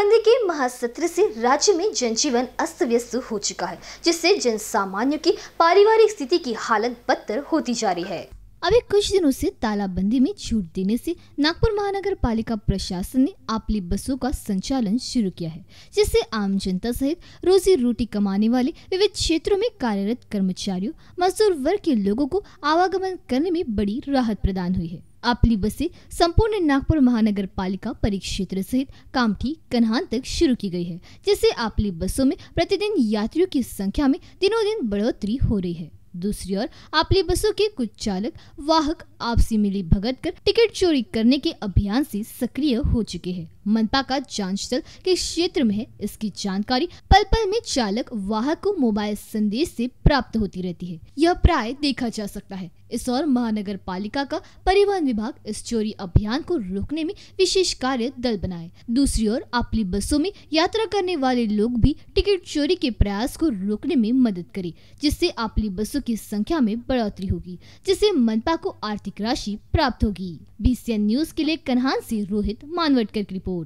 नोटबंदी के महासत्र से राज्य में जनजीवन अस्त व्यस्त हो चुका है जिससे जन सामान्य की पारिवारिक स्थिति की हालत बदतर होती जा रही है अभी कुछ दिनों से तालाबंदी में छूट देने से नागपुर महानगर पालिका प्रशासन ने आपली बसों का संचालन शुरू किया है जिससे आम जनता सहित रोजी रोटी कमाने वाले विविध क्षेत्रों में कार्यरत कर्मचारियों मजदूर वर्ग के लोगों को आवागमन करने में बड़ी राहत प्रदान हुई है आपली बसें संपूर्ण नागपुर महानगर पालिका परिक्षेत्र सहित कामठी कन्हान तक शुरू की गई है जिससे आपली बसों में प्रतिदिन यात्रियों की संख्या में दिनों दिन बढ़ोतरी हो रही है दूसरी ओर आपली बसों के कुछ चालक वाहक आपसी मिली भगत कर टिकट चोरी करने के अभियान से सक्रिय हो चुके हैं मनपा का जांच दल के क्षेत्र में है इसकी जानकारी पल पल में चालक वाहक को मोबाइल संदेश से प्राप्त होती रहती है यह प्राय देखा जा सकता है इस और महानगर पालिका का परिवहन विभाग इस चोरी अभियान को रोकने में विशेष कार्य दल बनाए दूसरी ओर आपली बसों में यात्रा करने वाले लोग भी टिकट चोरी के प्रयास को रोकने में मदद करे जिससे आपली बसों की संख्या में बढ़ोतरी होगी जिससे मनपा को आर्थिक राशि प्राप्त होगी बी न्यूज के लिए कन्हान से रोहित मानवटकर की रिपोर्ट